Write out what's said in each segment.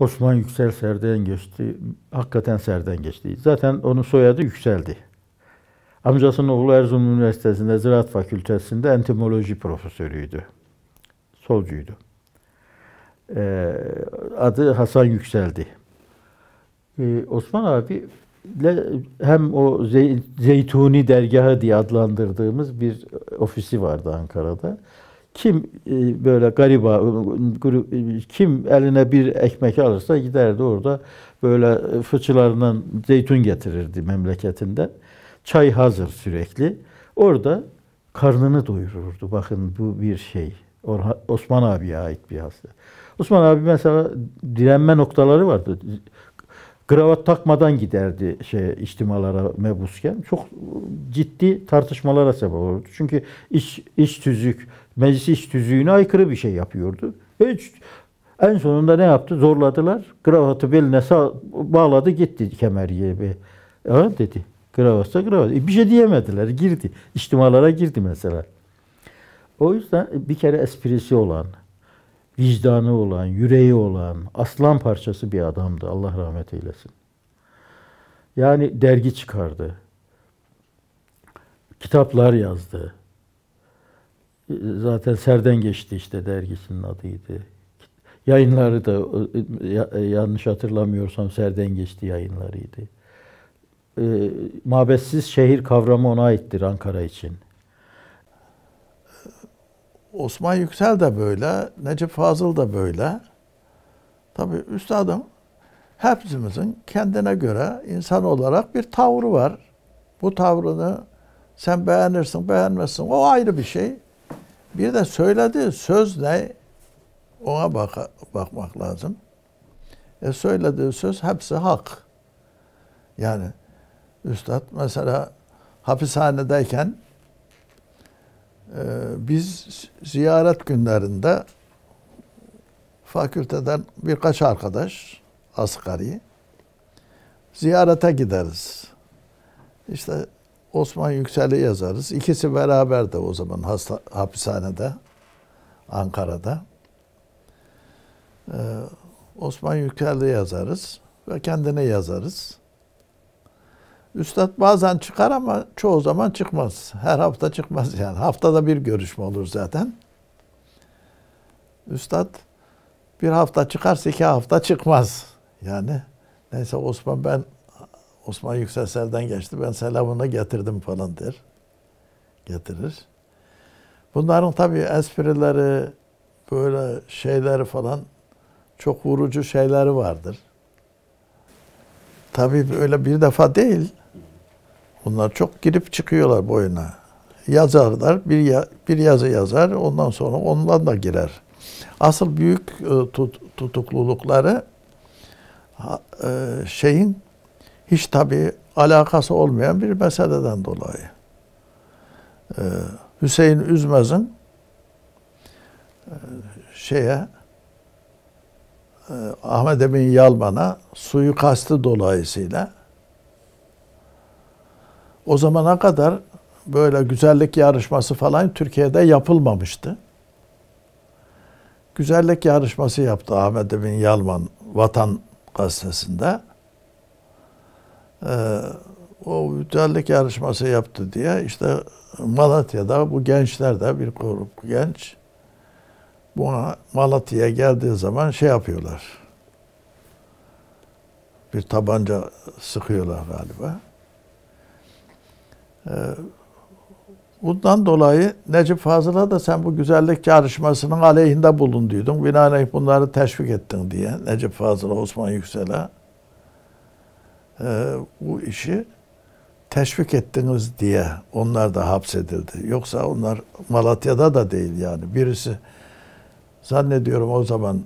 Osman Yüksel Serden geçti. Hakikaten Serden geçti. Zaten onun soyadı Yükseldi. Amcasının oğlu Erzurum Üniversitesi'nde Ziraat Fakültesi'nde entomoloji profesörüydü. Solcuydu. Ee, adı Hasan Yükseldi. Ee, Osman abi hem o Zeytuni Dergahı diye adlandırdığımız bir ofisi vardı Ankara'da. Kim e, böyle gariba, e, kim eline bir ekmek alırsa giderdi orada böyle e, fıçılarından zeytun getirirdi memleketinden. Çay hazır sürekli. Orada karnını doyururdu. Bakın bu bir şey. Osman abiye ait bir hasret. Osman abi mesela direnme noktaları vardı gravat takmadan giderdi şey içtimalara mebusken. Çok ciddi tartışmalara sebep olurdu. Çünkü iş iç tüzük, meclis iç tüzüğüne aykırı bir şey yapıyordu. Hiç en sonunda ne yaptı? Zorladılar. Kravatı beline sağ, bağladı gitti kemer gibi. Evet dedi. Kravatsa kravat. E, bir şey diyemediler. Girdi. İçtimalara girdi mesela. O yüzden bir kere esprisi olan, vicdanı olan, yüreği olan, aslan parçası bir adamdı. Allah rahmet eylesin. Yani dergi çıkardı. Kitaplar yazdı. Zaten Serden Geçti işte dergisinin adıydı. Yayınları da yanlış hatırlamıyorsam Serden Geçti yayınlarıydı. E, ee, mabetsiz şehir kavramı ona aittir Ankara için. Osman Yüksel de böyle, Necip Fazıl da böyle. Tabii üstadım hepimizin kendine göre insan olarak bir tavrı var. Bu tavrını sen beğenirsin, beğenmezsin. O ayrı bir şey. Bir de söylediği söz ne? Ona baka, bakmak lazım. E söylediği söz hepsi hak. Yani üstad mesela hapishanedeyken ee, biz ziyaret günlerinde fakülteden birkaç arkadaş asgari ziyarete gideriz. İşte Osman Yüksel'i yazarız. İkisi beraber de o zaman hasta, hapishanede Ankara'da. Ee, Osman Yüksel'i yazarız ve kendine yazarız. Üstad bazen çıkar ama çoğu zaman çıkmaz. Her hafta çıkmaz yani. Haftada bir görüşme olur zaten. Üstad bir hafta çıkarsa iki hafta çıkmaz. Yani neyse Osman ben Osman Yükselsel'den geçti. Ben selamını getirdim falan der. Getirir. Bunların tabii esprileri, böyle şeyleri falan çok vurucu şeyleri vardır. Tabii öyle bir defa değil. Bunlar çok girip çıkıyorlar bu Yazarlar, bir, ya, bir yazı yazar, ondan sonra ondan da girer. Asıl büyük e, tut, tutuklulukları e, şeyin hiç tabii alakası olmayan bir meseleden dolayı. E, Hüseyin Üzmez'in şeye ee, Ahmet Emin Yalman'a suikastı dolayısıyla o zamana kadar böyle güzellik yarışması falan Türkiye'de yapılmamıştı. Güzellik yarışması yaptı Ahmet Emin Yalman Vatan gazetesinde. Ee, o güzellik yarışması yaptı diye işte Malatya'da bu gençler de bir grup genç bu Malatya'ya geldiği zaman şey yapıyorlar. Bir tabanca sıkıyorlar galiba. Ee, bundan dolayı Necip Fazıl'a da sen bu güzellik yarışmasının aleyhinde bulunduydun. Binaenaleyh bunları teşvik ettin diye Necip Fazıl'a, Osman Yüksel'e ee, bu işi teşvik ettiniz diye onlar da hapsedildi. Yoksa onlar Malatya'da da değil yani. Birisi Zannediyorum o zaman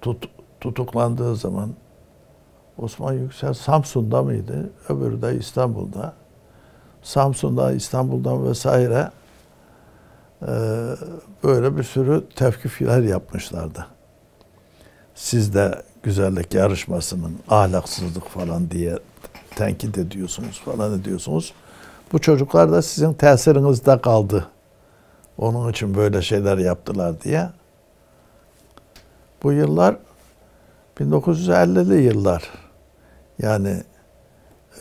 tut, tutuklandığı zaman Osman Yüksel Samsun'da mıydı? Öbürü de İstanbul'da. Samsun'da, İstanbul'dan vesaire e, böyle bir sürü tevkifiler yapmışlardı. Siz de güzellik yarışmasının ahlaksızlık falan diye tenkit ediyorsunuz falan ediyorsunuz. Bu çocuklar da sizin tesirinizde kaldı. Onun için böyle şeyler yaptılar diye. Bu yıllar 1950'li yıllar. Yani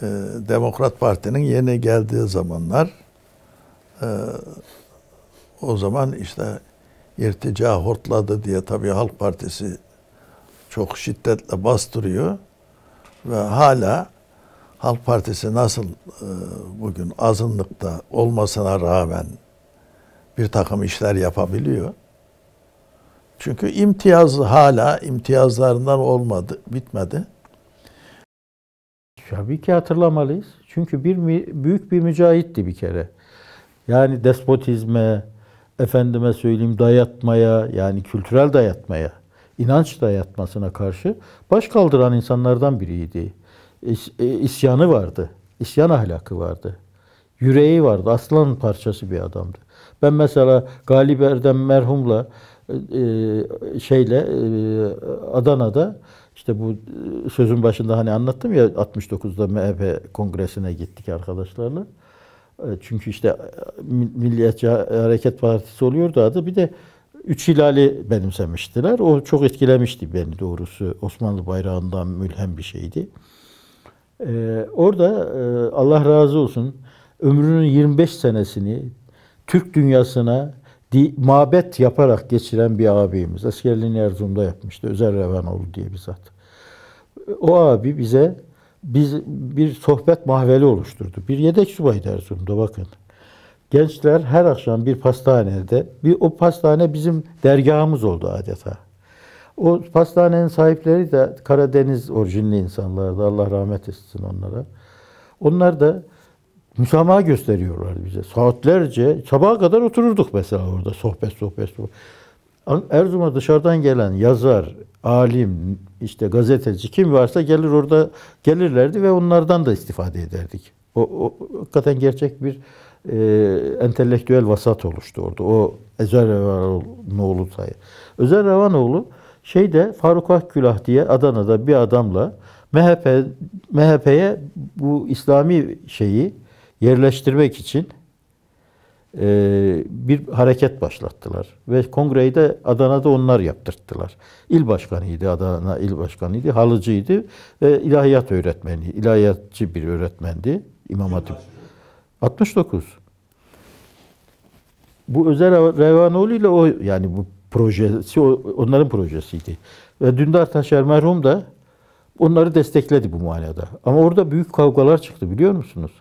e, Demokrat Parti'nin yeni geldiği zamanlar e, o zaman işte irtica hortladı diye tabii Halk Partisi çok şiddetle bastırıyor ve hala Halk Partisi nasıl e, bugün azınlıkta olmasına rağmen bir takım işler yapabiliyor. Çünkü imtiyaz hala imtiyazlarından olmadı, bitmedi. Tabii ki hatırlamalıyız. Çünkü bir büyük bir mücahitti bir kere. Yani despotizme, efendime söyleyeyim dayatmaya, yani kültürel dayatmaya, inanç dayatmasına karşı baş kaldıran insanlardan biriydi. E, isyanı vardı. İsyan ahlakı vardı. Yüreği vardı. Aslan parçası bir adamdı. Ben mesela Galip Erdem merhumla e, e, şeyle e, Adana'da işte bu sözün başında hani anlattım ya 69'da MHP kongresine gittik arkadaşlarla. Çünkü işte Milliyetçi Hareket Partisi oluyordu adı. Bir de Üç Hilali benimsemiştiler. O çok etkilemişti beni doğrusu. Osmanlı bayrağından mülhem bir şeydi. orada Allah razı olsun ömrünün 25 senesini Türk dünyasına di, mabet yaparak geçiren bir abimiz. Askerliğini Erzurum'da yapmıştı. Özel Revanoğlu diye bir zat. O abi bize biz bir sohbet mahveli oluşturdu. Bir yedek subaydı Erzurum'da bakın. Gençler her akşam bir pastanede, bir o pastane bizim dergahımız oldu adeta. O pastanenin sahipleri de Karadeniz orijinli insanlardı. Allah rahmet etsin onlara. Onlar da müsamaha gösteriyorlar bize. Saatlerce sabaha kadar otururduk mesela orada sohbet sohbet sohbet. Erzurum'a dışarıdan gelen yazar, alim, işte gazeteci kim varsa gelir orada gelirlerdi ve onlardan da istifade ederdik. O, o hakikaten gerçek bir e, entelektüel vasat oluştu orada. O Özer Ravanoğlu sayı. Özer Ravanoğlu şeyde Faruk Akgülah diye Adana'da bir adamla MHP MHP'ye bu İslami şeyi yerleştirmek için e, bir hareket başlattılar. Ve kongreyi de Adana'da onlar yaptırttılar. İl başkanıydı, Adana il başkanıydı, halıcıydı ve ilahiyat öğretmeni, ilahiyatçı bir öğretmendi İmam Hatip. 69. Bu Özel Revanoğlu ile o yani bu projesi onların projesiydi. Ve Dündar Taşer merhum da onları destekledi bu manada. Ama orada büyük kavgalar çıktı biliyor musunuz?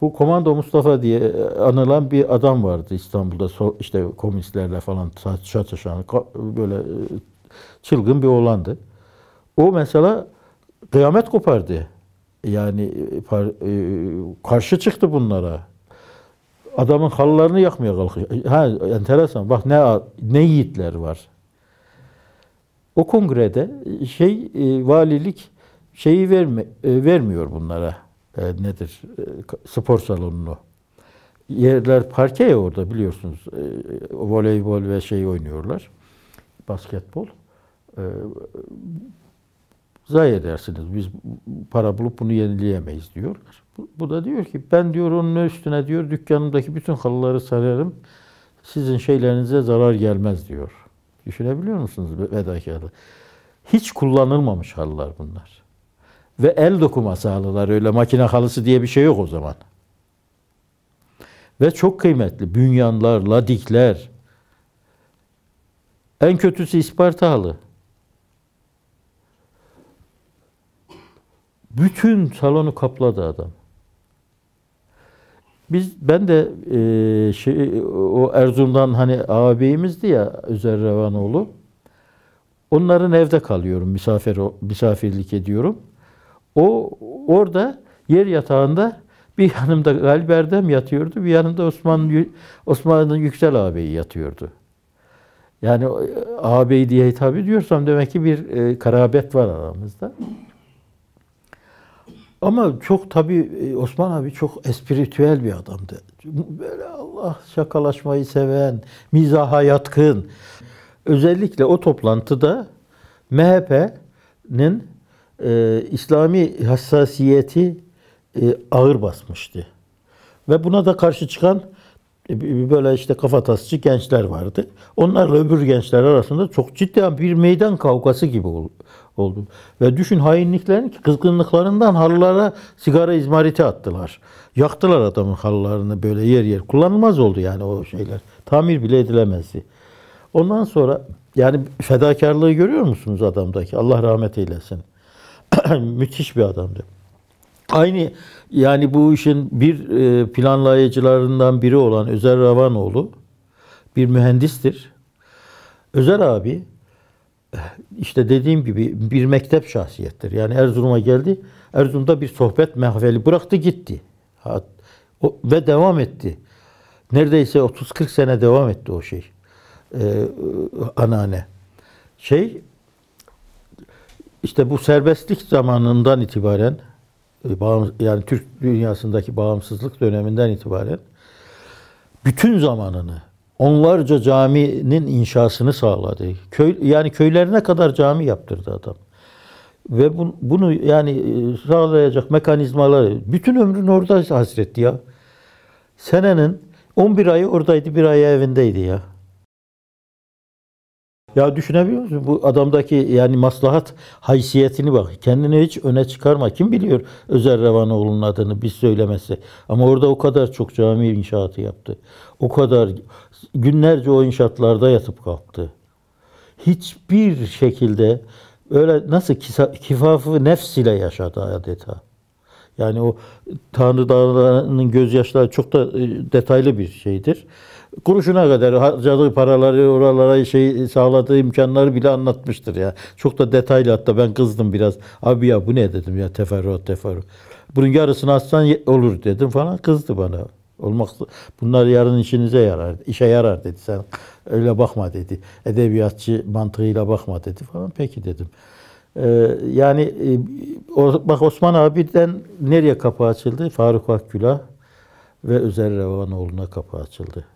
Bu Komando Mustafa diye e, anılan bir adam vardı İstanbul'da işte komünistlerle falan çatışan böyle e, çılgın bir oğlandı. O mesela kıyamet kopardı. Yani e, karşı çıktı bunlara. Adamın halılarını yakmaya kalkıyor. Ha enteresan. Bak ne ne yiğitler var. O kongrede şey valilik şeyi verme, vermiyor bunlara e, nedir e, spor salonunu. Yerler parke ya orada biliyorsunuz. E, voleybol ve şey oynuyorlar. Basketbol. E, zayi edersiniz. Biz para bulup bunu yenileyemeyiz diyorlar. Bu, bu da diyor ki ben diyor onun üstüne diyor dükkanımdaki bütün halıları sararım. Sizin şeylerinize zarar gelmez diyor. Düşünebiliyor musunuz fedakarlığı? Hiç kullanılmamış halılar bunlar ve el dokuması halılar öyle makine halısı diye bir şey yok o zaman. Ve çok kıymetli bünyanlar, ladikler. En kötüsü İsparta halı. Bütün salonu kapladı adam. Biz ben de e, şey, o Erzurum'dan hani ağabeyimizdi ya Özer Revanoğlu. Onların evde kalıyorum, misafir misafirlik ediyorum. O orada yer yatağında bir yanımda Galip Erdem yatıyordu, bir yanımda Osman Osman'ın Yüksel ağabeyi yatıyordu. Yani ağabeyi e, diye hitap ediyorsam demek ki bir e, karabet var aramızda. Ama çok tabii e, Osman abi çok espiritüel bir adamdı. Böyle Allah şakalaşmayı seven, mizaha yatkın. Özellikle o toplantıda MHP'nin e, İslami hassasiyeti e, ağır basmıştı. Ve buna da karşı çıkan e, böyle işte kafatasçı gençler vardı. Onlarla öbür gençler arasında çok ciddi bir meydan kavgası gibi oldu. Ve düşün hainliklerin kızgınlıklarından halılara sigara izmariti attılar. Yaktılar adamın halılarını böyle yer yer. Kullanılmaz oldu yani o şeyler. Tamir bile edilemezdi. Ondan sonra yani fedakarlığı görüyor musunuz adamdaki? Allah rahmet eylesin. müthiş bir adamdı. Aynı yani bu işin bir e, planlayıcılarından biri olan Özer Ravanoğlu bir mühendistir. Özer abi işte dediğim gibi bir mektep şahsiyettir. Yani Erzurum'a geldi. Erzurum'da bir sohbet mehveli bıraktı gitti. Ve devam etti. Neredeyse 30-40 sene devam etti o şey. Ee, anneanne. Şey işte bu serbestlik zamanından itibaren e, yani Türk dünyasındaki bağımsızlık döneminden itibaren bütün zamanını onlarca caminin inşasını sağladı. Köy yani köylerine kadar cami yaptırdı adam. Ve bu, bunu yani e, sağlayacak mekanizmaları bütün ömrünü orada hasretti ya. Senenin 11 ayı oradaydı, bir ayı evindeydi ya. Ya düşünebiliyor musun? Bu adamdaki yani maslahat haysiyetini bak. Kendini hiç öne çıkarma. Kim biliyor Özer Revanoğlu'nun adını biz söylemesi. Ama orada o kadar çok cami inşaatı yaptı. O kadar günlerce o inşaatlarda yatıp kalktı. Hiçbir şekilde öyle nasıl kifafı nefs ile yaşadı adeta. Yani o Tanrı Dağları'nın gözyaşları çok da e, detaylı bir şeydir kuruşuna kadar harcadığı paraları, oralara şey sağladığı imkanları bile anlatmıştır ya. Çok da detaylı hatta ben kızdım biraz. Abi ya bu ne dedim ya teferruat teferruat. Bunun yarısını atsan olur dedim falan kızdı bana. Olmak bunlar yarın işinize yarar, işe yarar dedi. Sen öyle bakma dedi. Edebiyatçı mantığıyla bakma dedi falan. Peki dedim. Ee, yani e, bak Osman abiden nereye kapı açıldı? Faruk Akgül'a ve Özer Revanoğlu'na kapı açıldı.